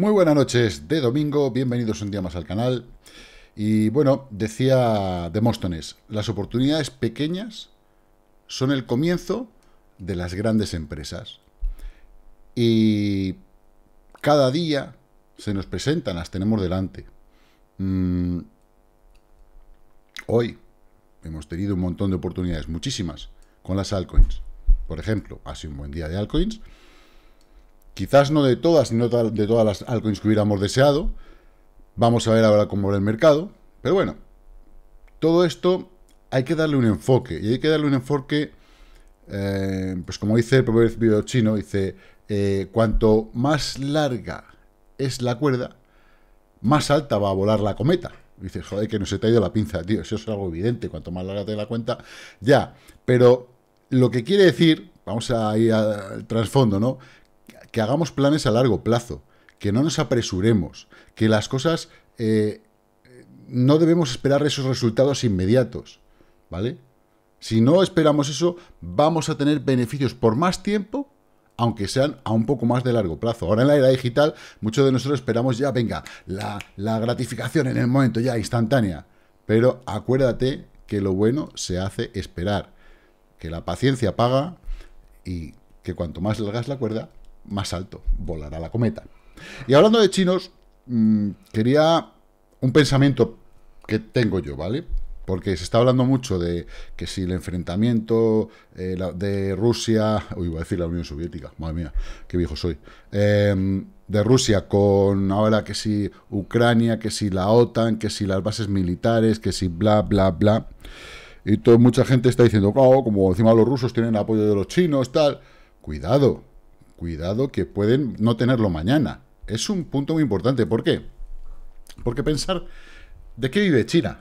Muy buenas noches de domingo, bienvenidos un día más al canal. Y bueno, decía Demóstones, las oportunidades pequeñas son el comienzo de las grandes empresas. Y cada día se nos presentan, las tenemos delante. Mm, hoy hemos tenido un montón de oportunidades, muchísimas, con las altcoins. Por ejemplo, ha sido un buen día de altcoins, Quizás no de todas, no de todas las altcoins que hubiéramos deseado. Vamos a ver ahora cómo va el mercado. Pero bueno, todo esto hay que darle un enfoque. Y hay que darle un enfoque, eh, pues como dice el primer chino, dice, eh, cuanto más larga es la cuerda, más alta va a volar la cometa. Dice, joder, que no se te ha ido la pinza, tío. Eso es algo evidente. Cuanto más larga te la cuenta, ya. Pero lo que quiere decir, vamos a ir al trasfondo, ¿no? que hagamos planes a largo plazo, que no nos apresuremos, que las cosas eh, no debemos esperar esos resultados inmediatos, ¿vale? Si no esperamos eso, vamos a tener beneficios por más tiempo, aunque sean a un poco más de largo plazo. Ahora en la era digital, muchos de nosotros esperamos ya, venga, la, la gratificación en el momento ya instantánea. Pero acuérdate que lo bueno se hace esperar, que la paciencia paga y que cuanto más largas la cuerda, más alto, volará la cometa. Y hablando de chinos, mm, quería un pensamiento que tengo yo, ¿vale? Porque se está hablando mucho de que si el enfrentamiento eh, de Rusia, uy, voy a decir la Unión Soviética, madre mía, qué viejo soy, em, de Rusia con ahora que si Ucrania, que si la OTAN, que si las bases militares, que si bla, bla, bla. Y toda mucha gente está diciendo, como encima los rusos tienen apoyo de los chinos, tal. Cuidado, cuidado que pueden no tenerlo mañana. Es un punto muy importante. ¿Por qué? Porque pensar, ¿de qué vive China?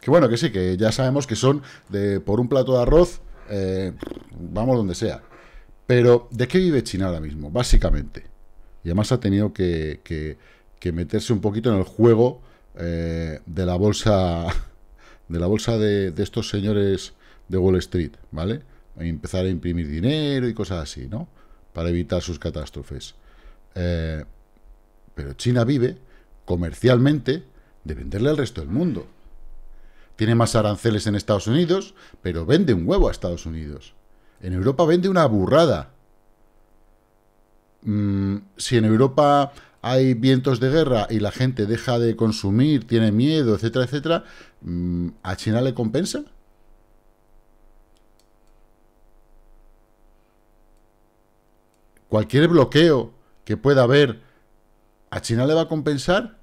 Que bueno, que sí, que ya sabemos que son de por un plato de arroz, eh, vamos donde sea. Pero, ¿de qué vive China ahora mismo? Básicamente. Y además ha tenido que, que, meterse un poquito en el juego eh, de la bolsa de la bolsa de estos señores de Wall Street, ¿vale? empezar a imprimir dinero y cosas así, ¿no? Para evitar sus catástrofes. Eh, pero China vive comercialmente de venderle al resto del mundo. Tiene más aranceles en Estados Unidos, pero vende un huevo a Estados Unidos. En Europa vende una burrada. Mm, si en Europa hay vientos de guerra y la gente deja de consumir, tiene miedo, etcétera, etcétera, mm, ¿a China le compensa? cualquier bloqueo que pueda haber, ¿a China le va a compensar?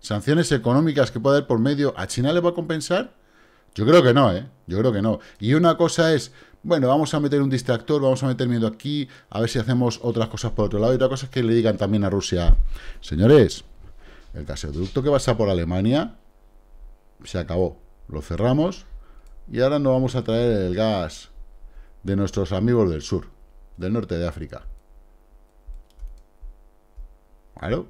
¿Sanciones económicas que pueda haber por medio, ¿a China le va a compensar? Yo creo que no, ¿eh? Yo creo que no. Y una cosa es, bueno, vamos a meter un distractor, vamos a meter miedo aquí, a ver si hacemos otras cosas por otro lado. Y otra cosa es que le digan también a Rusia, señores, el gasoducto que pasa por Alemania se acabó. Lo cerramos y ahora no vamos a traer el gas de nuestros amigos del sur, del norte de África. Claro.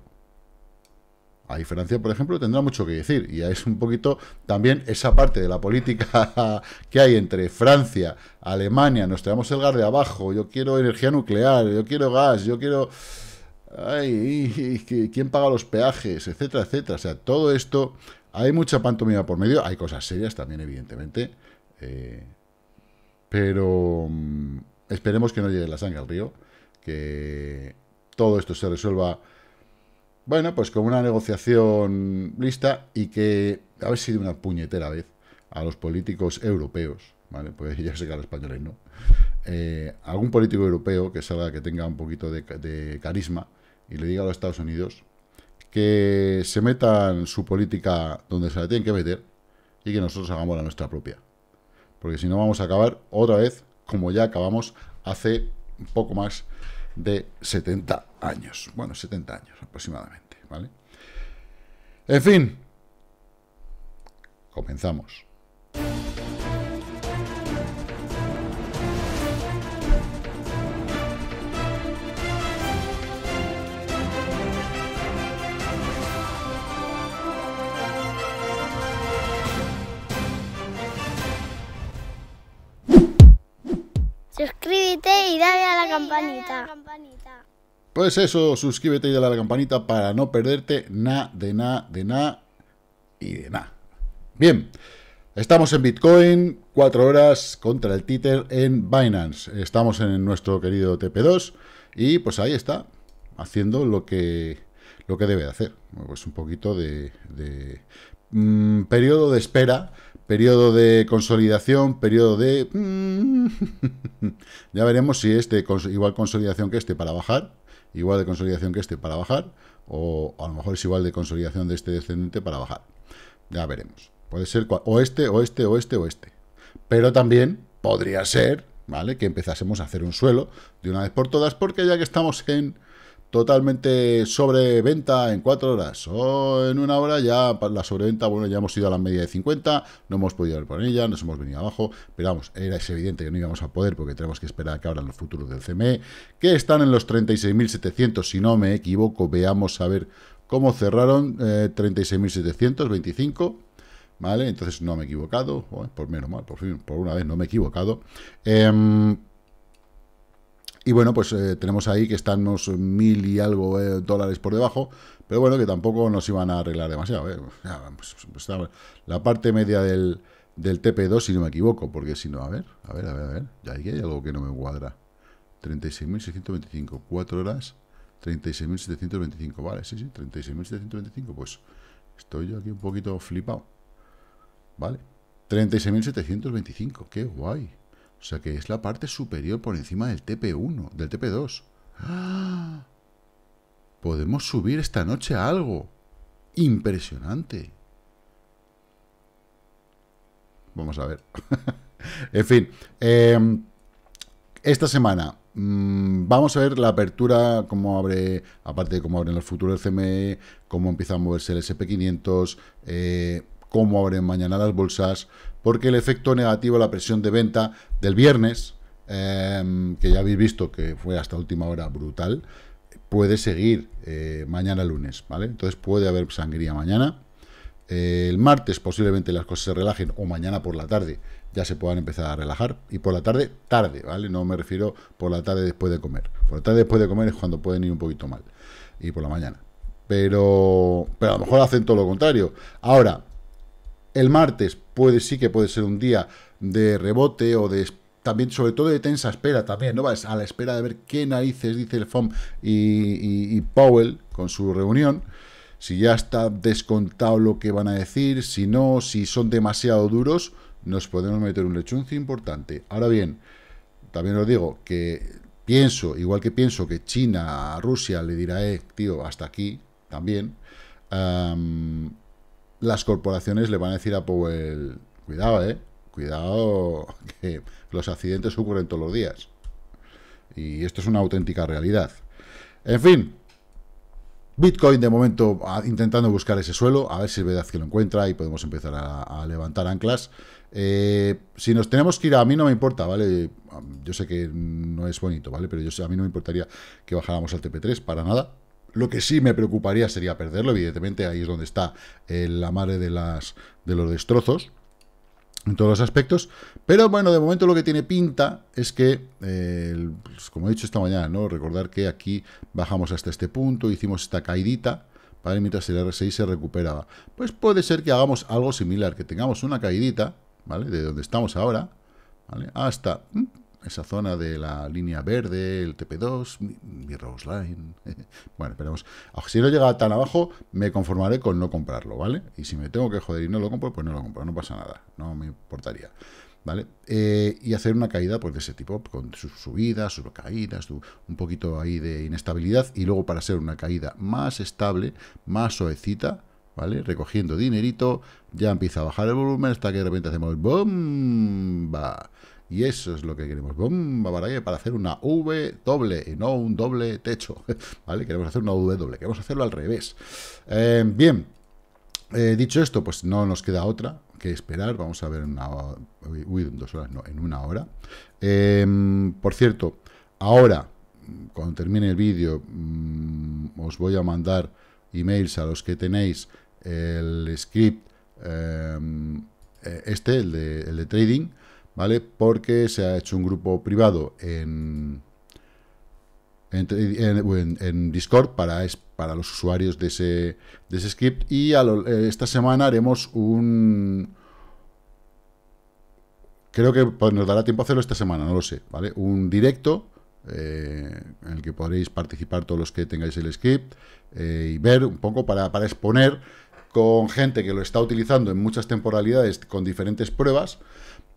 Ahí Francia, por ejemplo, tendrá mucho que decir. Y es un poquito también esa parte de la política que hay entre Francia, Alemania, nos traemos el gas de abajo, yo quiero energía nuclear, yo quiero gas, yo quiero... Ay, ¿quién paga los peajes? Etcétera, etcétera. O sea, todo esto... Hay mucha pantomima por medio, hay cosas serias también, evidentemente. Eh, pero mm, esperemos que no llegue la sangre al río, que todo esto se resuelva bueno, pues con una negociación lista y que si sido una puñetera vez a los políticos europeos, ¿vale? Pues ya sé que a los españoles no. Eh, algún político europeo que salga, que tenga un poquito de, carisma y le diga a los Estados Unidos que se metan su política donde se la tienen que meter y que nosotros hagamos la nuestra propia. Porque si no vamos a acabar otra vez como ya acabamos hace un poco más de 70 años, bueno, 70 años aproximadamente, ¿vale? En fin, comenzamos. Suscríbete y dale a la campanita. Pues eso, suscríbete y dale a la campanita para no perderte nada de nada de nada y de nada. Bien, estamos en Bitcoin, cuatro horas contra el títer en Binance. Estamos en nuestro querido TP2 y pues ahí está, haciendo lo que, lo que debe hacer. Pues un poquito de, mm, periodo de espera, periodo de consolidación, periodo de... Mm, ya veremos si este, igual consolidación que este para bajar igual de consolidación que este para bajar, o a lo mejor es igual de consolidación de este descendente para bajar. Ya veremos. Puede ser o este, o este, o este, o este. Pero también podría ser, ¿vale? Que empezásemos a hacer un suelo de una vez por todas, porque ya que estamos en totalmente sobreventa en cuatro horas o en una hora, ya la sobreventa, bueno, ya hemos ido a la media de 50, no hemos podido ir por ella, nos hemos venido abajo, pero vamos, era es evidente que no íbamos a poder porque tenemos que esperar que abran los futuros del CME, que están en los 36.700, si no me equivoco, veamos a ver cómo cerraron eh, 36.725. ¿Vale? Entonces no me he equivocado, por menos mal, por fin, por una vez no me he equivocado. Em, y bueno, pues eh, tenemos ahí que están unos mil y algo eh, dólares por debajo, pero bueno, que tampoco nos iban a arreglar demasiado. Eh. Pues, pues la parte media del, del, TP2, si no me equivoco, porque si no, a ver, a ver, a ver, ya hay algo que no me cuadra. 36.625, 4 horas, 36.725, vale, sí, sí, 36.725, pues estoy yo aquí un poquito flipado. Vale, 36.725, qué guay. O sea que es la parte superior por encima del TP1, del TP2. ¡Ah! Podemos subir esta noche a algo. Impresionante. Vamos a ver. en fin. Em, esta semana mm, vamos a ver la apertura, cómo abre, aparte de cómo abren los futuros del CME, cómo empieza a moverse el SP500, eh, cómo abren mañana las bolsas porque el efecto negativo a la presión de venta del viernes, em, que ya habéis visto que fue hasta última hora brutal, puede seguir eh, mañana lunes, ¿vale? Entonces puede haber sangría mañana. Eh, el martes posiblemente las cosas se relajen o mañana por la tarde ya se puedan empezar a relajar. Y por la tarde, tarde, ¿vale? No me refiero por la tarde después de comer. Por la tarde después de comer es cuando pueden ir un poquito mal. Y por la mañana. Pero, pero a lo mejor hacen todo lo contrario. Ahora, el martes puede sí que puede ser un día de rebote o de también, sobre todo de tensa espera también, ¿no? vas A la espera de ver qué narices dice el FOM y, Powell con su reunión. Si ya está descontado lo que van a decir, si no, si son demasiado duros, nos podemos meter un lechuncio importante. Ahora bien, también os digo que pienso, igual que pienso que China a Rusia le dirá, eh, tío, hasta aquí, también, las corporaciones le van a decir a Powell, cuidado, eh, cuidado, que los accidentes ocurren todos los días. Y esto es una auténtica realidad. En fin, Bitcoin de momento ah, intentando buscar ese suelo, a ver si es verdad que lo encuentra y podemos empezar a, levantar anclas. Eh, si nos tenemos que ir, a mí no me importa, ¿vale? Yo sé que no es bonito, ¿vale? Pero yo a mí no me importaría que bajáramos al TP3 para nada. Lo que sí me preocuparía sería perderlo, evidentemente ahí es donde está eh, la madre de, las, de los destrozos en todos los aspectos, pero bueno, de momento lo que tiene pinta es que, eh, pues, como he dicho esta mañana, no recordar que aquí bajamos hasta este punto, hicimos esta caidita, ¿vale? mientras el R6 se recuperaba, pues puede ser que hagamos algo similar, que tengamos una caidita, ¿vale? de donde estamos ahora, ¿vale? hasta mm, esa zona de la línea verde, el TP2, mi, Rose Line. bueno, esperemos. Ah, si no llega tan abajo, me conformaré con no comprarlo, ¿vale? Y si me tengo que joder y no lo compro, pues no lo compro, no pasa nada, no me importaría. ¿Vale? Eh, y hacer una caída pues, de ese tipo, con sus subidas, sus caídas, un poquito ahí de inestabilidad, y luego para hacer una caída más estable, más soecita ¿vale? Recogiendo dinerito, ya empieza a bajar el volumen hasta que de repente hacemos ¡bomba! Y eso es lo que queremos. Bomba para Para hacer una V doble y no un doble techo. ¿Vale? Queremos hacer una V doble. Queremos hacerlo al revés. Eh, bien. Eh, dicho esto, pues no nos queda otra que esperar. Vamos a ver en una uy, en dos horas, no, en una hora. Em, por cierto, ahora, cuando termine el vídeo, mm, os voy a mandar emails a los que tenéis el script em, eh, este, el de, el de trading, ¿vale? Porque se ha hecho un grupo privado en, en, Discord para, para los usuarios de ese, ese script y eh, esta semana haremos un... Creo que pues, nos dará tiempo hacerlo esta semana, no lo sé, ¿vale? Un directo eh, en el que podréis participar todos los que tengáis el script eh, y ver un poco para, para exponer con gente que lo está utilizando en muchas temporalidades con diferentes pruebas,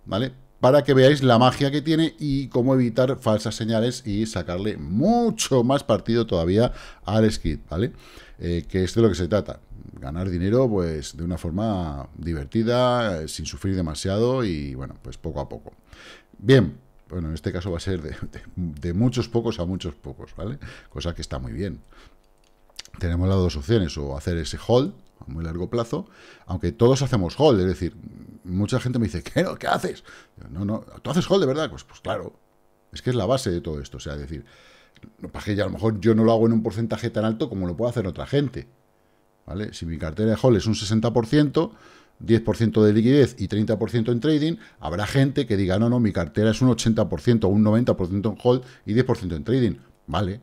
¿vale? para que veáis la magia que tiene y cómo evitar falsas señales y sacarle mucho más partido todavía al skid, ¿vale? Eh, que es de lo que se trata, ganar dinero pues de una forma divertida, eh, sin sufrir demasiado y bueno, pues poco a poco. Bien, bueno, en este caso va a ser de, de muchos pocos a muchos pocos, ¿vale? Cosa que está muy bien. Tenemos las dos opciones, o hacer ese hold, a muy largo plazo, aunque todos hacemos hold, es decir, mucha gente me dice, ¿qué, ¿qué haces? no, no, ¿tú haces hold de verdad? Pues, pues claro, es que es la base de todo esto, o sea, es decir, que a lo mejor yo no lo hago en un porcentaje tan alto como lo puede hacer otra gente, ¿vale? Si mi cartera de hold es un 60%, 10% de liquidez y 30% en trading, habrá gente que diga, no, no, mi cartera es un 80% o un 90% en hold y 10% en trading. Vale,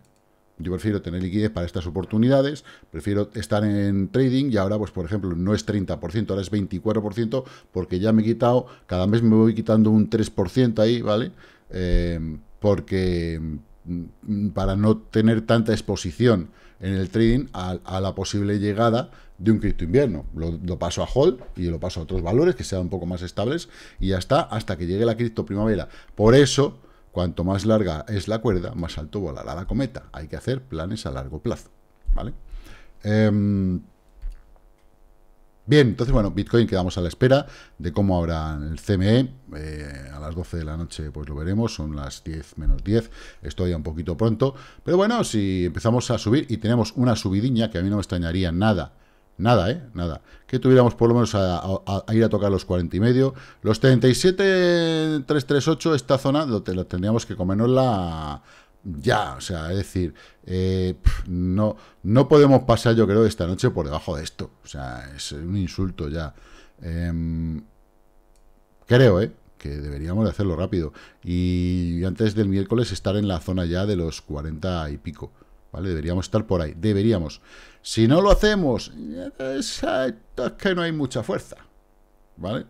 yo prefiero tener liquidez para estas oportunidades, prefiero estar en trading y ahora, pues por ejemplo, no es 30%, ahora es 24% porque ya me he quitado, cada mes me voy quitando un 3% ahí, ¿vale? Eh, porque mm, para no tener tanta exposición en el trading a, la posible llegada de un cripto invierno. Lo, lo, paso a hold y lo paso a otros valores que sean un poco más estables y ya está hasta que llegue la cripto primavera. Por eso Cuanto más larga es la cuerda, más alto volará la cometa. Hay que hacer planes a largo plazo, ¿vale? Em, bien, entonces, bueno, Bitcoin quedamos a la espera de cómo habrá el CME. Eh, a las 12 de la noche, pues lo veremos, son las 10 menos 10, estoy un poquito pronto. Pero bueno, si empezamos a subir y tenemos una subidiña, que a mí no me extrañaría nada Nada, ¿eh? Nada. Que tuviéramos por lo menos a, ir a tocar los 40 y medio. Los 37, 338, esta zona donde te, lo tendríamos que la ya. O sea, es decir, eh, no, no podemos pasar, yo creo, esta noche por debajo de esto. O sea, es un insulto ya. Em, creo, ¿eh? que deberíamos de hacerlo rápido. Y antes del miércoles estar en la zona ya de los 40 y pico. ¿vale? Deberíamos estar por ahí, deberíamos. Si no lo hacemos, es, que no hay mucha fuerza, ¿vale?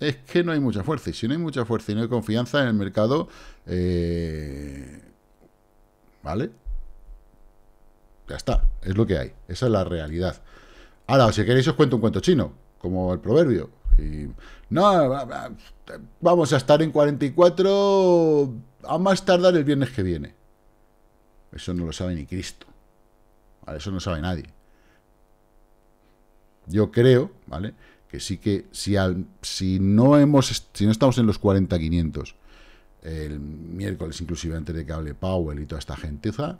Es que no hay mucha fuerza, y si no hay mucha fuerza y no hay confianza en el mercado, eh, ¿vale? Ya está, es lo que hay, esa es la realidad. Ahora, si queréis os cuento un cuento chino, como el proverbio. no, vamos a estar en 44 a más tardar el viernes que viene. Eso no lo sabe ni Cristo. Eso no sabe nadie. Yo creo, ¿vale? Que sí que si, al, si, no, hemos, si no estamos en los 40-500 el miércoles, inclusive antes de que hable Powell y toda esta genteza,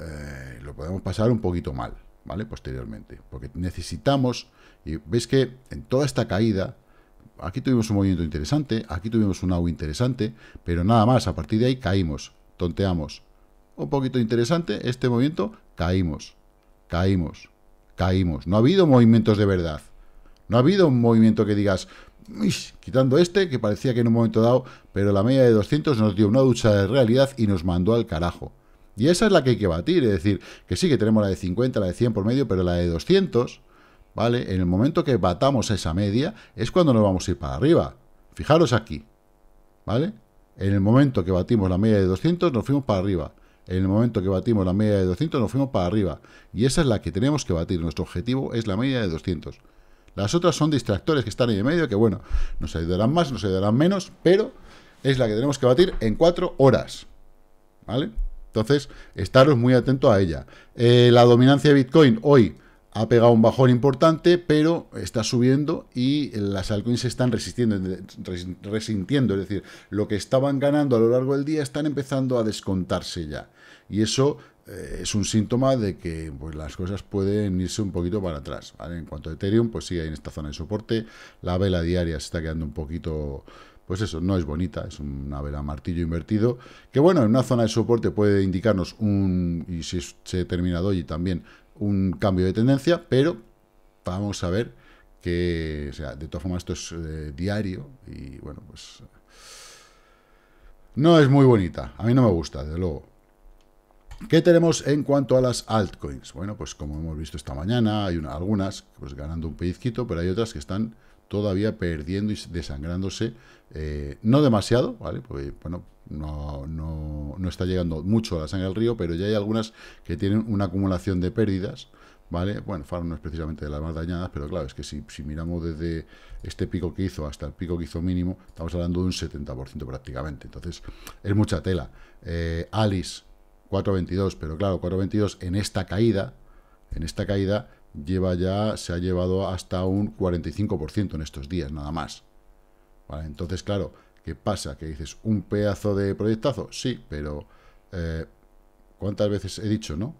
eh, lo podemos pasar un poquito mal, ¿vale? Posteriormente. Porque necesitamos, y veis que en toda esta caída, aquí tuvimos un movimiento interesante, aquí tuvimos un agua interesante, pero nada más, a partir de ahí caímos, tonteamos, un poquito interesante, este movimiento, caímos, caímos, caímos. No ha habido movimientos de verdad. No ha habido un movimiento que digas, quitando este, que parecía que en un momento dado, pero la media de 200 nos dio una ducha de realidad y nos mandó al carajo. Y esa es la que hay que batir, es decir, que sí que tenemos la de 50, la de 100 por medio, pero la de 200, ¿vale? En el momento que batamos esa media es cuando nos vamos a ir para arriba. Fijaros aquí, ¿vale? En el momento que batimos la media de 200 nos fuimos para arriba. En el momento que batimos la media de 200 nos fuimos para arriba. Y esa es la que tenemos que batir. Nuestro objetivo es la media de 200. Las otras son distractores que están ahí en medio, que bueno, nos ayudarán más, nos ayudarán menos, pero es la que tenemos que batir en 4 horas. ¿Vale? Entonces, estaros muy atentos a ella. Eh, la dominancia de Bitcoin hoy ha pegado un bajón importante, pero está subiendo y las altcoins se están resistiendo, resintiendo. Es decir, lo que estaban ganando a lo largo del día están empezando a descontarse ya. Y eso eh, es un síntoma de que pues, las cosas pueden irse un poquito para atrás. En cuanto a Ethereum, pues sigue ahí en esta zona de soporte. La vela diaria se está quedando un poquito pues eso, no es bonita, es una vela martillo invertido, que bueno, en una zona de soporte puede indicarnos un, y si se termina doji también, un cambio de tendencia, pero vamos a ver que, o sea, de todas formas esto es eh, diario y bueno, pues no es muy bonita, a mí no me gusta, desde luego. ¿Qué tenemos en cuanto a las altcoins? Bueno, pues como hemos visto esta mañana, hay algunas pues ganando un pellizquito, pero hay otras que están todavía perdiendo y desangrándose, eh, no demasiado, ¿vale? Porque, bueno, no, está llegando mucho a la sangre del río, pero ya hay algunas que tienen una acumulación de pérdidas, ¿vale? Bueno, Faro no es precisamente de las más dañadas, pero claro, es que si, miramos desde este pico que hizo hasta el pico que hizo mínimo, estamos hablando de un 70% prácticamente, entonces es mucha tela. Eh, Alice 4.22, pero claro, 4.22 en esta caída, en esta caída lleva ya, se ha llevado hasta un 45% en estos días, nada más. Entonces, claro, ¿qué pasa? ¿Que dices un pedazo de proyectazo? Sí, pero eh, ¿cuántas veces he dicho, no?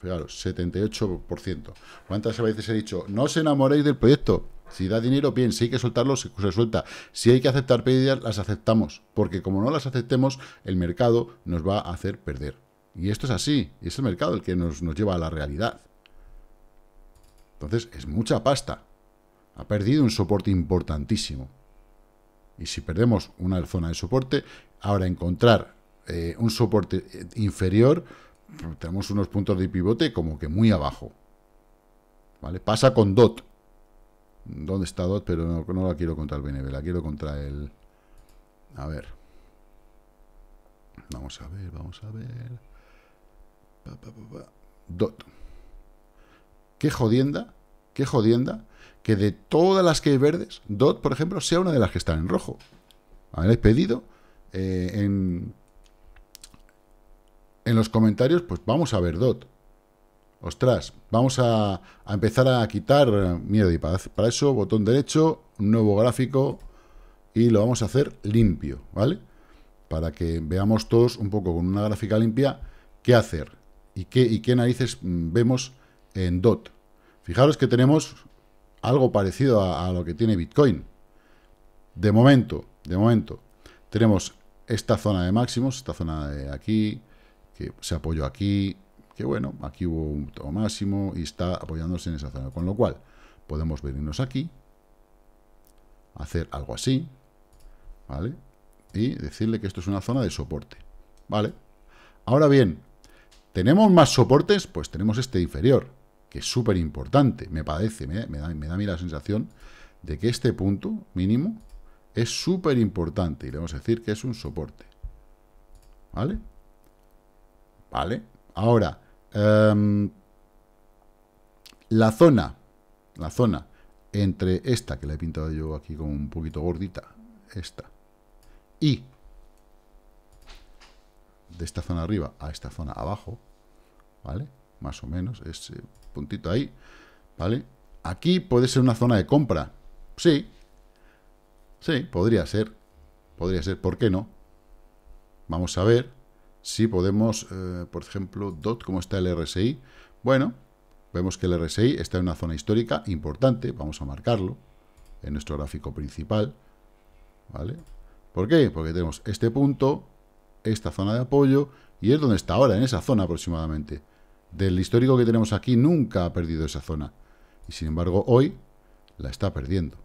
Claro, 78%. ¿Cuántas veces he dicho, no os enamoréis del proyecto? Si da dinero, bien, si hay que soltarlo, se suelta. Si hay que aceptar pérdidas, las aceptamos. Porque como no las aceptemos, el mercado nos va a hacer perder. Y esto es así, y es el mercado el que nos, lleva a la realidad. Entonces, es mucha pasta. Ha perdido un soporte importantísimo. Y si perdemos una zona de soporte, ahora encontrar eh, un soporte eh, inferior, tenemos unos puntos de pivote como que muy abajo. ¿Vale? Pasa con DOT. ¿Dónde está DOT? Pero no, no la quiero contra el BNB, la quiero contra el... A ver. Vamos a ver, vamos a ver dot. Qué jodienda, qué jodienda que de todas las que hay verdes, Dot, por ejemplo, sea una de las que están en rojo. Habéis pedido eh, en, en los comentarios, pues vamos a ver Dot. Ostras, vamos a, empezar a quitar miedo y para, para eso botón derecho, nuevo gráfico y lo vamos a hacer limpio, ¿vale? Para que veamos todos un poco con una gráfica limpia qué hacer. ¿Y qué, narices mm, vemos en DOT? Fijaros que tenemos algo parecido a, a, lo que tiene Bitcoin. De momento, de momento, tenemos esta zona de máximos, esta zona de aquí, que se apoyó aquí, que bueno, aquí hubo un máximo y está apoyándose en esa zona. Con lo cual, podemos venirnos aquí, hacer algo así, ¿vale? Y decirle que esto es una zona de soporte, ¿vale? Ahora bien, ¿Tenemos más soportes? Pues tenemos este inferior, que es súper importante, me parece, me, da, a mí la sensación de que este punto mínimo es súper importante y le vamos a decir que es un soporte. ¿Vale? Vale. Ahora, em, la zona, la zona entre esta, que la he pintado yo aquí como un poquito gordita, esta, y de esta zona arriba a esta zona abajo, ¿vale? Más o menos, ese eh, puntito ahí, ¿vale? Aquí puede ser una zona de compra, sí, sí, podría ser, podría ser, ¿por qué no? Vamos a ver si podemos, eh, por ejemplo, DOT, ¿cómo está el RSI? Bueno, vemos que el RSI está en una zona histórica importante, vamos a marcarlo en nuestro gráfico principal, ¿vale? ¿Por qué? Porque tenemos este punto, esta zona de apoyo, y es donde está ahora, en esa zona aproximadamente del histórico que tenemos aquí, nunca ha perdido esa zona. Y sin embargo, hoy la está perdiendo.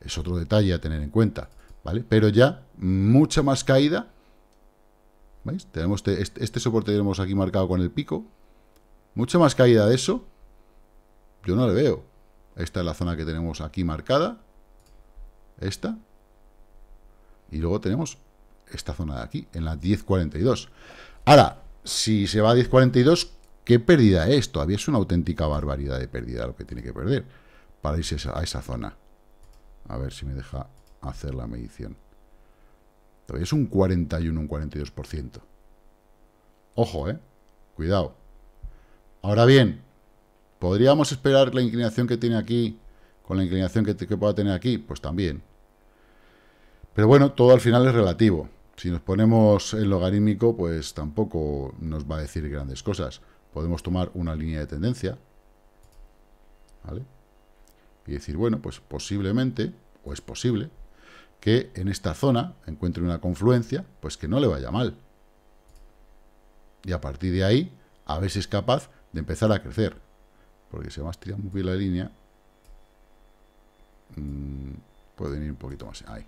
Es otro detalle a tener en cuenta, ¿vale? Pero ya, mucha más caída. ¿Veis? Tenemos este, este, este, soporte que tenemos aquí marcado con el pico. Mucha más caída de eso. Yo no le veo. Esta es la zona que tenemos aquí marcada. Esta. Y luego tenemos esta zona de aquí, en la 10.42. Ahora, si se va a 10.42, ¿qué pérdida es? Todavía es una auténtica barbaridad de pérdida lo que tiene que perder para irse a esa zona. A ver si me deja hacer la medición. Todavía es un 41, un 42%. Ojo, ¿eh? Cuidado. Ahora bien, ¿podríamos esperar la inclinación que tiene aquí con la inclinación que, que pueda tener aquí? Pues también. Pero bueno, todo al final es relativo. Si nos ponemos el logarítmico, pues tampoco nos va a decir grandes cosas. Podemos tomar una línea de tendencia, ¿vale? Y decir, bueno, pues posiblemente, o es posible, que en esta zona encuentre una confluencia, pues que no le vaya mal. Y a partir de ahí, a ver si es capaz de empezar a crecer. Porque si además tiramos muy bien la línea. Puede mm, pueden ir un poquito más. Ahí.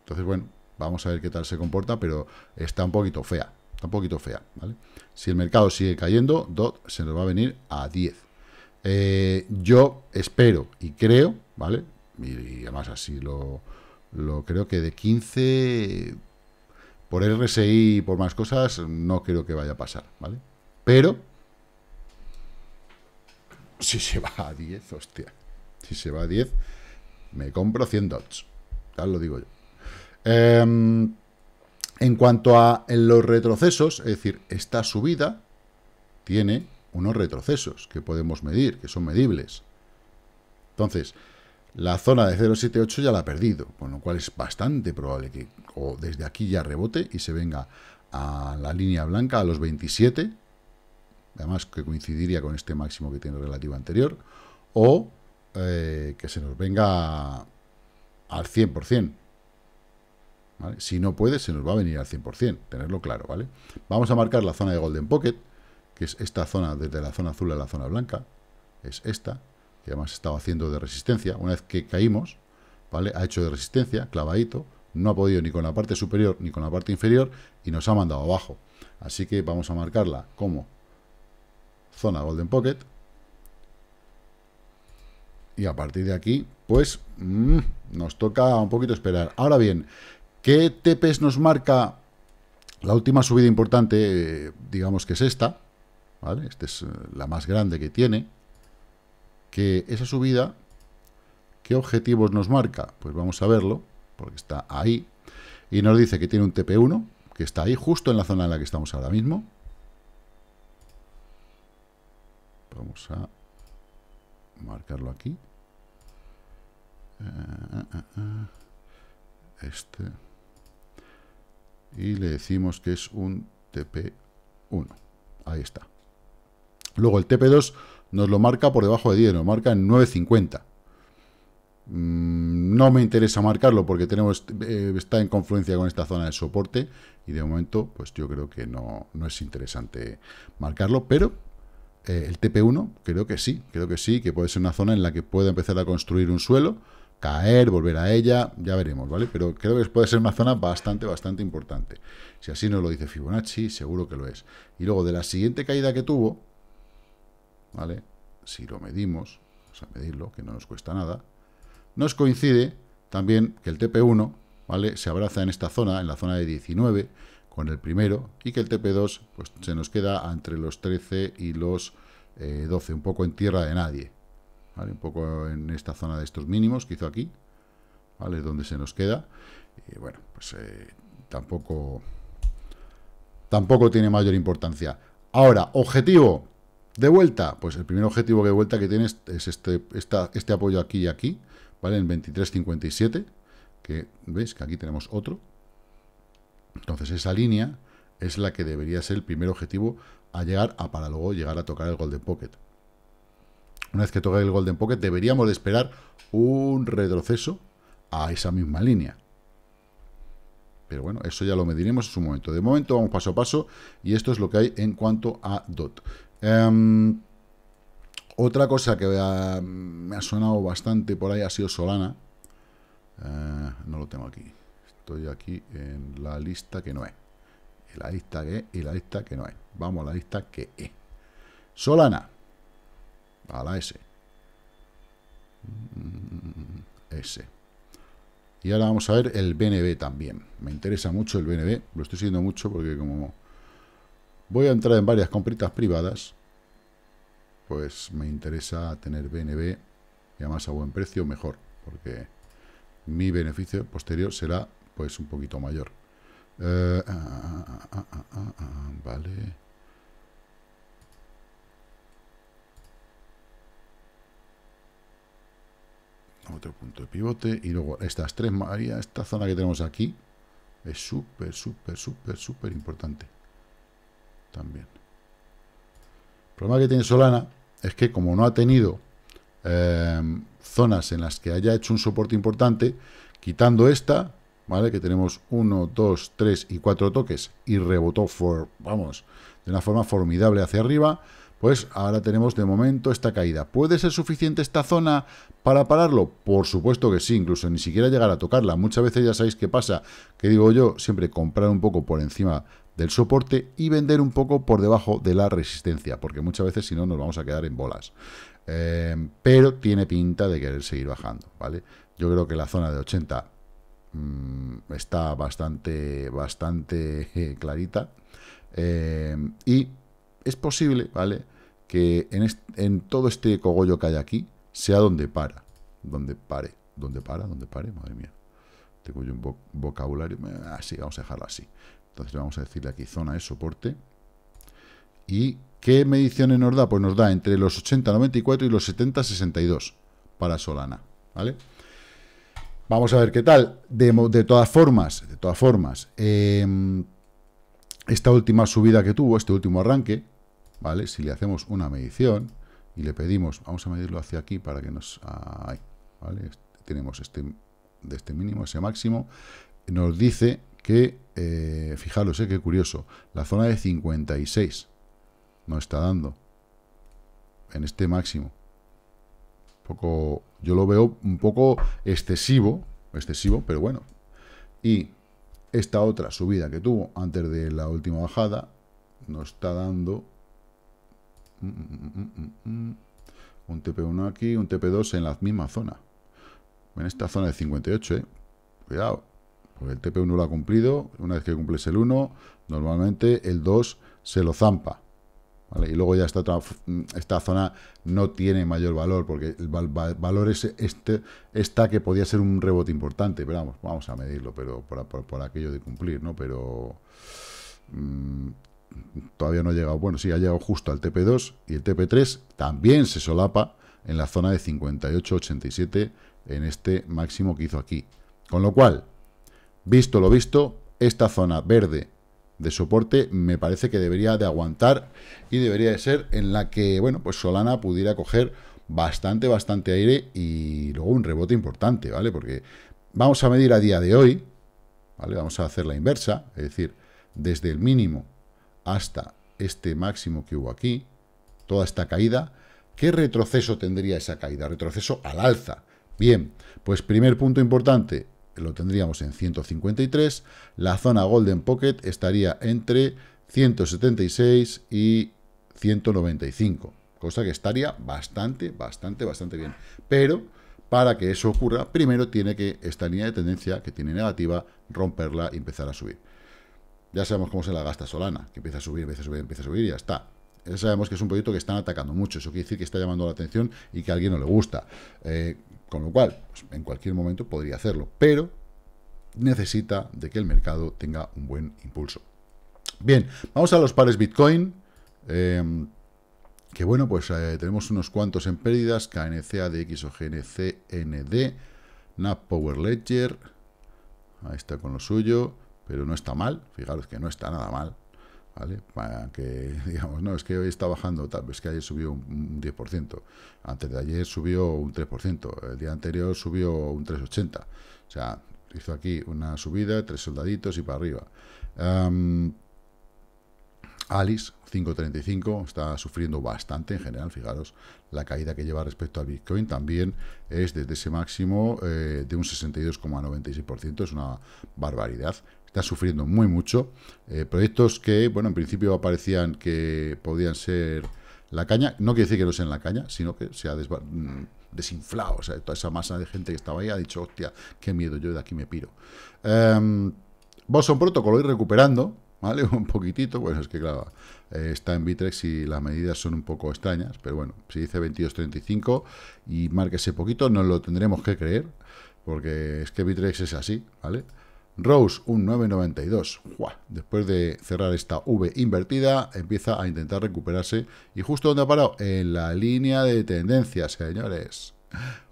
Entonces, bueno, Vamos a ver qué tal se comporta, pero está un poquito fea. Está un poquito fea, ¿vale? Si el mercado sigue cayendo, DOT se nos va a venir a 10. Eh, yo espero y creo, ¿vale? Y, además así lo, lo creo que de 15 por RSI y por más cosas no creo que vaya a pasar, ¿vale? Pero si se va a 10, hostia, si se va a 10, me compro 100 dots, tal lo digo yo. Em, en cuanto a los retrocesos, es decir, esta subida tiene unos retrocesos que podemos medir, que son medibles. Entonces, la zona de 0,78 ya la ha perdido, con lo cual es bastante probable que o desde aquí ya rebote y se venga a la línea blanca, a los 27, además que coincidiría con este máximo que tiene relativo anterior, o eh, que se nos venga al 100%, si no puede, se nos va a venir al 100%, tenerlo claro, ¿vale? Vamos a marcar la zona de Golden Pocket, que es esta zona, desde la zona azul a la zona blanca, es esta, que además estaba haciendo de resistencia, una vez que caímos, ¿vale? Ha hecho de resistencia, clavadito, no ha podido ni con la parte superior ni con la parte inferior y nos ha mandado abajo. Así que vamos a marcarla como zona Golden Pocket. Y a partir de aquí, pues mm, nos toca un poquito esperar. Ahora bien, ¿Qué TPs nos marca la última subida importante? Eh, digamos que es esta, Esta es eh, la más grande que tiene. Que esa subida, ¿qué objetivos nos marca? Pues vamos a verlo, porque está ahí. Y nos dice que tiene un TP1, que está ahí, justo en la zona en la que estamos ahora mismo. Vamos a marcarlo aquí. Eh, este y le decimos que es un TP1. Ahí está. Luego el TP2 nos lo marca por debajo de 10, nos marca en 9.50. Mm, no me interesa marcarlo porque tenemos, eh, está en confluencia con esta zona de soporte y de momento pues yo creo que no, es interesante marcarlo, pero eh, el TP1 creo que sí, creo que sí, que puede ser una zona en la que pueda empezar a construir un suelo caer, volver a ella, ya veremos, ¿vale? Pero creo que puede ser una zona bastante, bastante importante. Si así nos lo dice Fibonacci, seguro que lo es. Y luego de la siguiente caída que tuvo, ¿vale? Si lo medimos, vamos a medirlo, que no nos cuesta nada, nos coincide también que el TP1, ¿vale? Se abraza en esta zona, en la zona de 19, con el primero, y que el TP2, pues se nos queda entre los 13 y los 12, eh, un poco en tierra de nadie, un poco en esta zona de estos mínimos que hizo aquí, ¿vale? donde se nos queda. Y bueno, pues eh, tampoco, tampoco tiene mayor importancia. Ahora, objetivo de vuelta. Pues el primer objetivo de vuelta que tiene es este, este, apoyo aquí y aquí, ¿vale? En 23.57, que veis que aquí tenemos otro. Entonces esa línea es la que debería ser el primer objetivo a llegar a para luego llegar a tocar el golden pocket una vez que toque el Golden Pocket, deberíamos de esperar un retroceso a esa misma línea. Pero bueno, eso ya lo mediremos en su momento. De momento vamos paso a paso y esto es lo que hay en cuanto a DOT. Em, otra cosa que em, me ha sonado bastante por ahí ha sido Solana. Eh, no lo tengo aquí. Estoy aquí en la lista que no es. En la lista que es y la lista que no es. Vamos a la lista que es. Solana. A la S. Mm, S. Y ahora vamos a ver el BNB también. Me interesa mucho el BNB. Lo estoy siguiendo mucho porque como voy a entrar en varias compritas privadas, pues me interesa tener BNB y además a buen precio mejor. Porque mi beneficio posterior será pues un poquito mayor. Eh, ah, ah, ah, vale. otro punto de pivote, y luego estas tres, María, esta zona que tenemos aquí, es súper, súper, súper, súper importante. También. El problema que tiene Solana es que como no ha tenido eh, zonas en las que haya hecho un soporte importante, quitando esta, ¿vale? Que tenemos 1, 2, 3 y 4 toques y rebotó, for, vamos, de una forma formidable hacia arriba, pues ahora tenemos de momento esta caída. ¿Puede ser suficiente esta zona para pararlo? Por supuesto que sí, incluso ni siquiera llegar a tocarla. Muchas veces ya sabéis qué pasa, que digo yo, siempre comprar un poco por encima del soporte y vender un poco por debajo de la resistencia, porque muchas veces si no nos vamos a quedar en bolas. Em, pero tiene pinta de querer seguir bajando, ¿vale? Yo creo que la zona de 80 mm, está bastante, bastante clarita. Em, y es posible, ¿vale? Que en, todo este cogollo que hay aquí, sea donde para. Donde pare. donde para? donde pare? Madre mía. Tengo yo un vocabulario. Así, ah, vamos a dejarlo así. Entonces vamos a decirle aquí zona de soporte. ¿Y qué mediciones nos da? Pues nos da entre los 80, 94 y los 70, 62 para Solana. ¿Vale? Vamos a ver qué tal. De, de todas formas, de todas formas, em, esta última subida que tuvo, este último arranque, ¿vale? Si le hacemos una medición y le pedimos, vamos a medirlo hacia aquí para que nos... Ah, ¿vale? Tenemos este, de este mínimo, ese máximo, nos dice que, eh, fijaros, sé eh, qué curioso, la zona de 56 nos está dando en este máximo. Poco, yo lo veo un poco excesivo, excesivo, pero bueno. Y esta otra subida que tuvo antes de la última bajada nos está dando Mm, mm, mm, un TP1 aquí, un TP2 en la misma zona. En esta zona de 58, ¿eh? Cuidado. Porque el TP1 lo ha cumplido. Una vez que cumples el 1, normalmente el 2 se lo zampa. Y luego ya esta, zona no tiene mayor valor, porque el valor es este, esta que podía ser un rebote importante, pero vamos, vamos a medirlo, pero por, aquello de cumplir, ¿no? Pero todavía no ha llegado, bueno, sí, ha llegado justo al TP2 y el TP3 también se solapa en la zona de 58,87 en este máximo que hizo aquí. Con lo cual, visto lo visto, esta zona verde de soporte me parece que debería de aguantar y debería de ser en la que, bueno, pues Solana pudiera coger bastante, bastante aire y luego un rebote importante, ¿vale? Porque vamos a medir a día de hoy, ¿vale? Vamos a hacer la inversa, es decir, desde el mínimo hasta este máximo que hubo aquí, toda esta caída, ¿qué retroceso tendría esa caída? Retroceso al alza. Bien, pues primer punto importante, lo tendríamos en 153, la zona Golden Pocket estaría entre 176 y 195, cosa que estaría bastante, bastante, bastante bien. Pero para que eso ocurra, primero tiene que esta línea de tendencia que tiene negativa romperla y empezar a subir. Ya sabemos cómo se la gasta Solana, que empieza a subir, empieza a subir, empieza a subir y ya está. Ya sabemos que es un proyecto que están atacando mucho. Eso quiere decir que está llamando la atención y que a alguien no le gusta. Eh, con lo cual, pues, en cualquier momento podría hacerlo, pero necesita de que el mercado tenga un buen impulso. Bien, vamos a los pares Bitcoin. Eh, que bueno, pues eh, tenemos unos cuantos en pérdidas. KNC, o GNCND NAP Power Ledger. Ahí está con lo suyo pero no está mal, fijaros que no está nada mal, ¿vale? Para que digamos, no, es que hoy está bajando, tal, es que ayer subió un 10%, antes de ayer subió un 3%, el día anterior subió un 3,80, o sea, hizo aquí una subida, tres soldaditos y para arriba. Alice, 5.35, está sufriendo bastante en general, fijaros, la caída que lleva respecto al Bitcoin también es desde ese máximo eh, de un 62,96%, es una barbaridad, está sufriendo muy mucho. Eh, proyectos que, bueno, en principio aparecían... que podían ser la caña, no quiere decir que no sean la caña, sino que se ha mm, desinflado, o sea, toda esa masa de gente que estaba ahí ha dicho, hostia, qué miedo, yo de aquí me piro. Em, Boson Protocol ir recuperando, ¿vale? Un poquitito, bueno, es que claro, eh, está en Bitrex y las medidas son un poco extrañas, pero bueno, si dice 22.35 y marque ese poquito, no lo tendremos que creer, porque es que Bitrex es así, ¿vale? vale Rose un 9,92. Después de cerrar esta V invertida, empieza a intentar recuperarse. ¿Y justo donde ha parado? En la línea de tendencia, señores.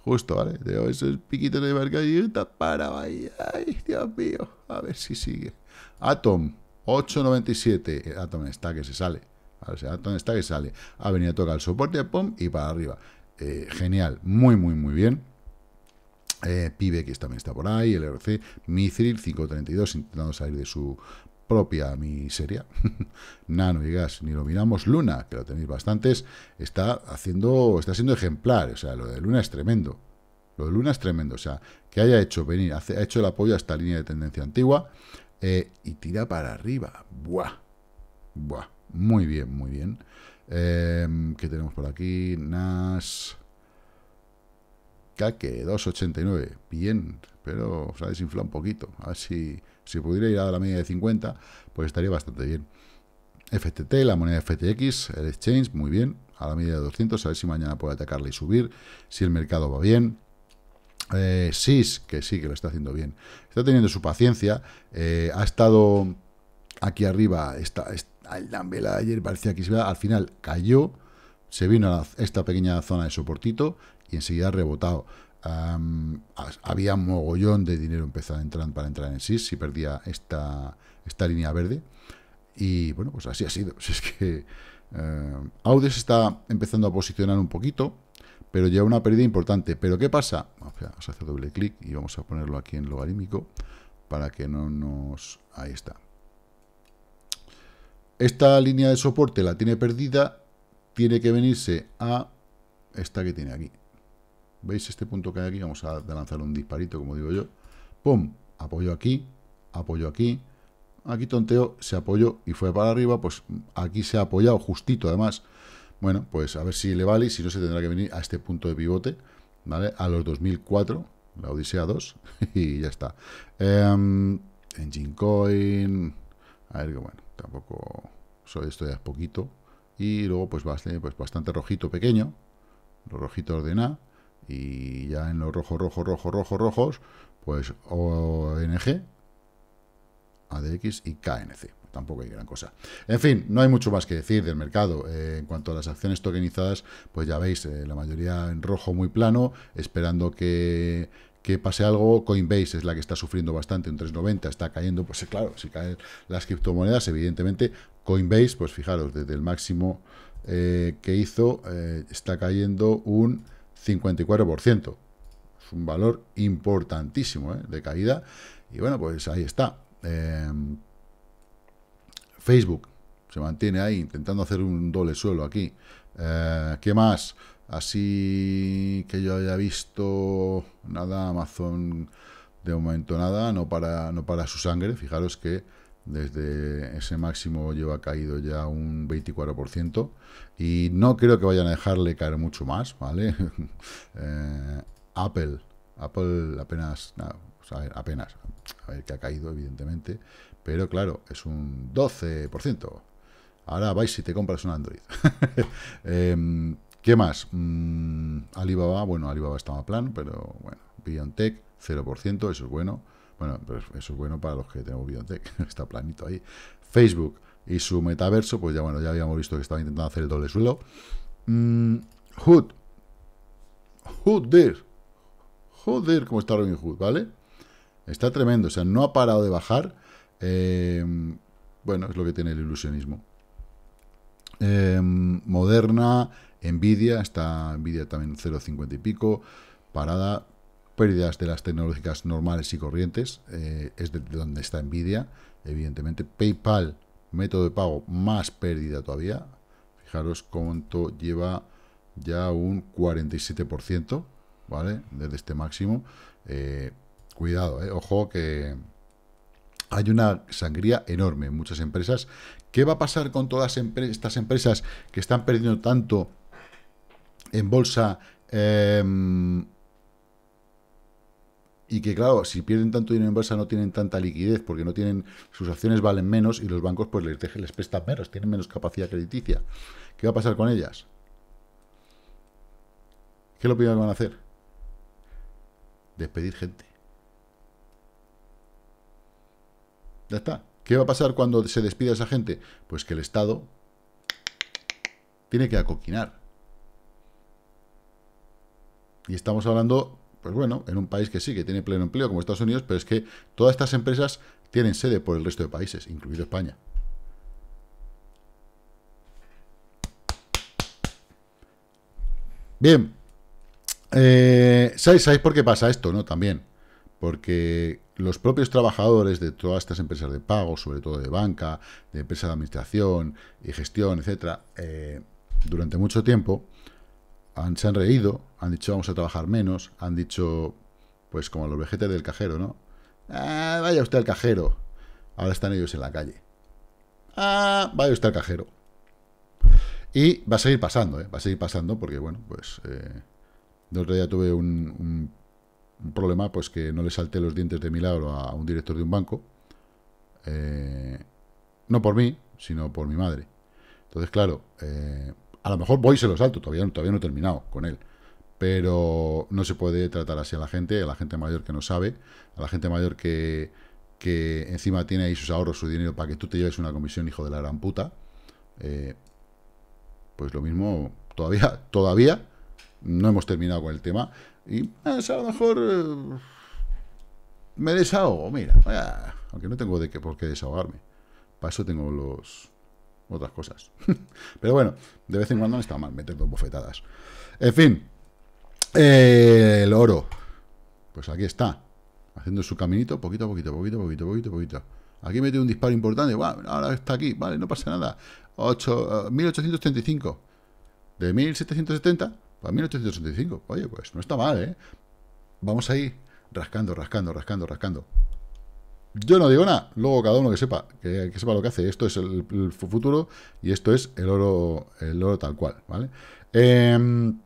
Justo, ¿vale? Tengo esos piquitos de mercado y está parado ahí. ¡Ay, Dios mío! A ver si sigue. Atom, 8,97. Atom está que se sale. Atom está que sale. Ha venido a tocar el soporte, pum, y para arriba. Eh, genial. Muy, muy, muy bien. Eh, Pibe que también está por ahí, el RC, Mithril 532 intentando salir de su propia miseria, Nano y Gas, ni lo miramos, Luna, que lo tenéis bastantes, está haciendo, está siendo ejemplar, o sea, lo de Luna es tremendo, lo de Luna es tremendo, o sea, que haya hecho venir, ha hecho el apoyo a esta línea de tendencia antigua eh, y tira para arriba, buah, buah, muy bien, muy bien, eh, ¿qué tenemos por aquí? Nas que 2,89. Bien, pero se ha desinflado un poquito. A ver si, si, pudiera ir a la media de 50, pues estaría bastante bien. FTT, la moneda FTX, el exchange, muy bien. A la media de 200, a ver si mañana puede atacarle y subir. Si el mercado va bien. Eh, SIS, que sí, que lo está haciendo bien. Está teniendo su paciencia. Eh, ha estado aquí arriba, está, el ayer parecía que iba, al final cayó, se vino a esta pequeña zona de soportito y enseguida ha rebotado. había mogollón de dinero empezado a entrar, para entrar en SIS si perdía esta, esta línea verde. Y bueno, pues así ha sido. es que eh, está empezando a posicionar un poquito, pero lleva una pérdida importante. ¿Pero qué pasa? Vamos a hacer doble clic y vamos a ponerlo aquí en logarítmico para que no nos... Ahí está. Esta línea de soporte la tiene perdida, tiene que venirse a esta que tiene aquí. ¿Veis este punto que hay aquí? Vamos a lanzar un disparito, como digo yo. ¡Pum! Apoyo aquí, apoyo aquí. Aquí tonteo, se apoyó y fue para arriba. Pues aquí se ha apoyado justito, además. Bueno, pues a ver si le vale y si no se tendrá que venir a este punto de pivote, ¿vale? A los 2004, la Odisea 2, y ya está. Eh, Engine Coin... A ver, que bueno, tampoco... soy esto ya es poquito. Y luego, pues, bastante, pues bastante rojito pequeño. Rojito ordenado y ya en los rojo, rojo, rojo, rojo, rojos, pues ONG, ADX y KNC. Tampoco hay gran cosa. En fin, no hay mucho más que decir del mercado. Eh, en cuanto a las acciones tokenizadas, pues ya veis, eh, la mayoría en rojo muy plano, esperando que, pase algo. Coinbase es la que está sufriendo bastante, un 3,90 está cayendo. Pues claro, si caen las criptomonedas, evidentemente Coinbase, pues fijaros, desde el máximo eh, que hizo, está cayendo un 54%. Es un valor importantísimo ¿eh? de caída. Y bueno, pues ahí está. Em, Facebook se mantiene ahí intentando hacer un doble suelo aquí. Eh, ¿Qué más? Así que yo haya visto nada, Amazon de momento nada, no para, no para su sangre. Fijaros que desde ese máximo lleva caído ya un 24% y no creo que vayan a dejarle caer mucho más, ¿vale? Eh, Apple, Apple apenas, pues a ver, apenas, a ver que ha caído evidentemente, pero claro, es un 12%. Ahora vais si te compras un Android. Em, ¿Qué más? Mm, Alibaba, bueno, Alibaba estaba plan, pero bueno, BioNTech, 0%, eso es bueno. Bueno, pero eso es bueno para los que tenemos Biotech, está planito ahí. Facebook y su metaverso, pues ya bueno, ya habíamos visto que estaba intentando hacer el doble suelo. Mm, Hood. Hood. Joder. Joder, cómo está Robin Hood, ¿vale? Está tremendo, o sea, no ha parado de bajar. Em, bueno, es lo que tiene el ilusionismo. Em, Moderna, Nvidia, está Nvidia también 0,50 y pico. Parada, pérdidas de las tecnológicas normales y corrientes, eh, es de donde está envidia. evidentemente. PayPal, método de pago, más pérdida todavía. Fijaros cuánto lleva ya un 47%, ¿vale? Desde este máximo. Eh, cuidado, eh, ojo que hay una sangría enorme en muchas empresas. ¿Qué va a pasar con todas estas empresas que están perdiendo tanto en bolsa? Em, y que claro, si pierden tanto dinero en bolsa no tienen tanta liquidez porque no tienen sus acciones valen menos y los bancos pues les, les prestan menos, tienen menos capacidad crediticia. ¿Qué va a pasar con ellas? ¿Qué es lo primero que van a hacer? Despedir gente. Ya está. ¿Qué va a pasar cuando se despida esa gente? Pues que el Estado tiene que acoquinar. Y estamos hablando pues bueno, en un país que sí, que tiene pleno empleo como Estados Unidos, pero es que todas estas empresas tienen sede por el resto de países, incluido España. Bien. Eh, ¿sabéis, por qué pasa esto, no? También. Porque los propios trabajadores de todas estas empresas de pago, sobre todo de banca, de empresas de administración y gestión, etcétera, eh, durante mucho tiempo han, se han reído, han dicho vamos a trabajar menos, han dicho, pues como los vejetes del cajero, ¿no? Ah, vaya usted al cajero. Ahora están ellos en la calle. Ah, vaya usted al cajero. Y va a seguir pasando, ¿eh? Va a seguir pasando porque, bueno, pues... Eh, el otro día tuve un, problema, pues que no le salté los dientes de milagro a un director de un banco. Eh, no por mí, sino por mi madre. Entonces, claro, eh, a lo mejor voy y se lo salto, todavía, todavía no he terminado con él. Pero no se puede tratar así a la gente, a la gente mayor que no sabe, a la gente mayor que, encima tiene ahí sus ahorros, su dinero para que tú te lleves una comisión, hijo de la gran puta. Eh, pues lo mismo, todavía, todavía no hemos terminado con el tema. Y eh, a lo mejor eh, me desahogo, mira, aunque no tengo de qué, por qué desahogarme. Para eso tengo los, otras cosas. Pero bueno, de vez en cuando no está mal meter dos bofetadas. En fin, eh, el oro. Pues aquí está, haciendo su caminito poquito a poquito, poquito a poquito, poquito poquito. Aquí mete un disparo importante, ahora está aquí, vale, no pasa nada. 8, 1835. Eh, de 1770 para 1885. Oye, pues no está mal, ¿eh? Vamos a ir rascando, rascando, rascando, rascando. Yo no digo nada, luego cada uno que sepa, que, sepa lo que hace. Esto es el, futuro y esto es el oro, el oro tal cual, ¿vale? Em,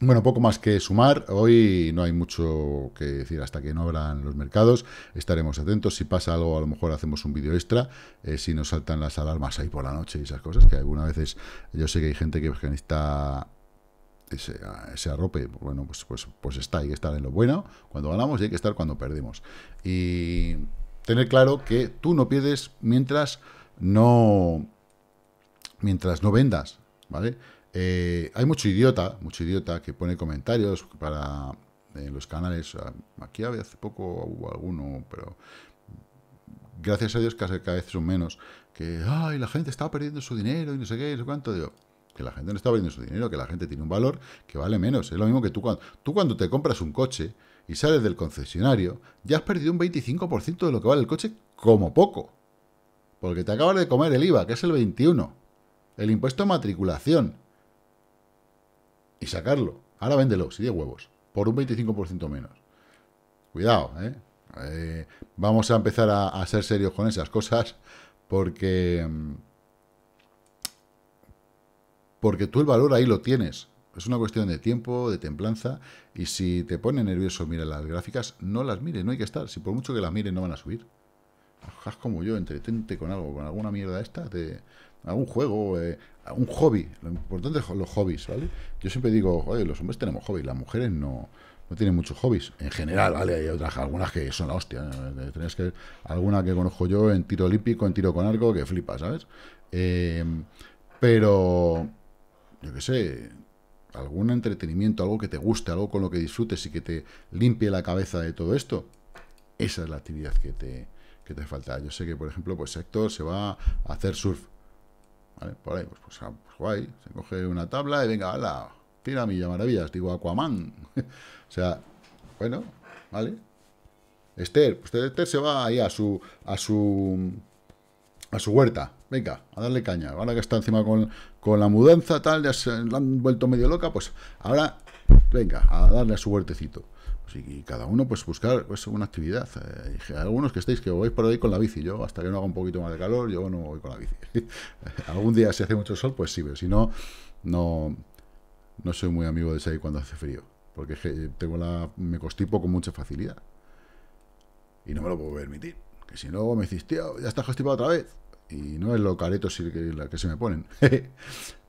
bueno, poco más que sumar. Hoy no hay mucho que decir hasta que no abran los mercados. Estaremos atentos. Si pasa algo, a lo mejor hacemos un vídeo extra. Eh, si nos saltan las alarmas ahí por la noche y esas cosas, que algunas veces yo sé que hay gente que necesita ese, arrope, bueno, pues, pues, pues está, hay que estar en lo bueno cuando ganamos y hay que estar cuando perdemos. Y tener claro que tú no pierdes mientras no mientras no vendas, ¿vale? Eh, hay mucho idiota, mucho idiota que pone comentarios para los canales. Ah, aquí hace poco hubo alguno, pero gracias a Dios cada, vez son menos. Que, ay, la gente está perdiendo su dinero y no sé qué, no sé cuánto. Digo, que la gente no está perdiendo su dinero, que la gente tiene un valor que vale menos. Es lo mismo que tú cuando, tú cuando te compras un coche, y sales del concesionario, ya has perdido un 25% de lo que vale el coche como poco. Porque te acabas de comer el IVA, que es el 21. El impuesto a matriculación. Y sacarlo. Ahora véndelo, si de huevos. Por un 25% menos. Cuidado, ¿eh? ¿eh? vamos a empezar a, a, ser serios con esas cosas. Porque... Mm, porque tú el valor ahí lo tienes. Es una cuestión de tiempo, de templanza, y si te pone nervioso mira las gráficas, no las mires, no hay que estar. Si por mucho que las mires no van a subir. Haz como yo, entretente con algo, con alguna mierda esta, de algún juego, algún eh, hobby. Lo importante son los hobbies, ¿vale? Yo siempre digo, oye, los hombres tenemos hobbies, las mujeres no, tienen muchos hobbies. En general, ¿vale? Hay otras, algunas que son la hostia. ¿eh? que, alguna que conozco yo en tiro olímpico, en tiro con algo, que flipa, ¿sabes? Eh, pero, yo qué sé, algún entretenimiento, algo que te guste, algo con lo que disfrutes y que te limpie la cabeza de todo esto, esa es la actividad que te, que te falta. Yo sé que, por ejemplo, pues Héctor se va a hacer surf. ¿Vale? Por ahí, pues, pues, ah, pues guay, se coge una tabla y venga, tira milla maravillas, digo Aquaman. o sea, bueno, ¿vale? Esther, pues Esther se va ahí a su, a su, a su huerta venga, a darle caña. Ahora que está encima con, con la mudanza, tal, ya se la han vuelto medio loca, pues ahora, venga, a darle a su huertecito. Pues y, cada uno, pues buscar pues, una actividad. Eh, algunos que estáis, que vais por ahí con la bici. Yo, hasta que no haga un poquito más de calor, yo no voy con la bici. Algún día, si hace mucho sol, pues sí, pero si no, no, no soy muy amigo de salir cuando hace frío. Porque eh, tengo la, me costipo con mucha facilidad. Y no me lo puedo permitir. Que si no, me tío ya está constipado otra vez. Y no es lo careto sí que, se me ponen.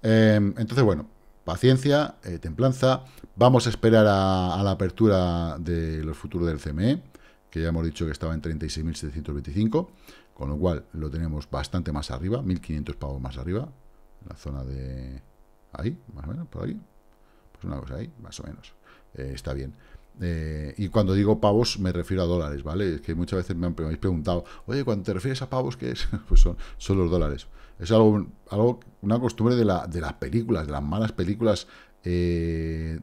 Em, entonces, bueno, paciencia, eh, templanza. Vamos a esperar a, la apertura de los futuros del CME, que ya hemos dicho que estaba en 36.725, con lo cual lo tenemos bastante más arriba, 1.500 pavos más arriba, en la zona de... ahí, más o menos, por ahí. Pues una cosa ahí, más o menos. Eh, está bien. Eh, y cuando digo pavos me refiero a dólares, ¿vale? Es que muchas veces me, han, preguntado, oye, cuando te refieres a pavos, ¿qué es? pues son, son los dólares. Es algo, algo una costumbre de, la, de las películas, de las malas películas eh,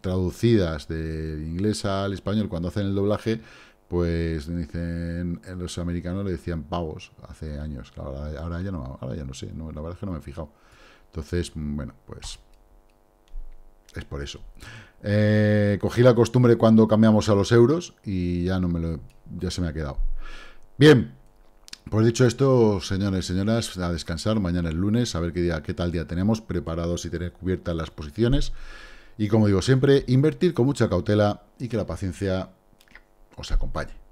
traducidas de inglés al español, cuando hacen el doblaje, pues dicen, eh, los americanos le decían pavos hace años. ahora, ya no, ahora ya no sé, no, la verdad es que no me he fijado. Entonces, mm, bueno, pues es por eso. Eh, cogí la costumbre cuando cambiamos a los euros y ya no me lo, ya se me ha quedado. Bien, pues dicho esto, señores y señoras, a descansar. Mañana es lunes, a ver qué, día, qué tal día tenemos preparados y tener cubiertas las posiciones. Y como digo siempre, invertir con mucha cautela y que la paciencia os acompañe.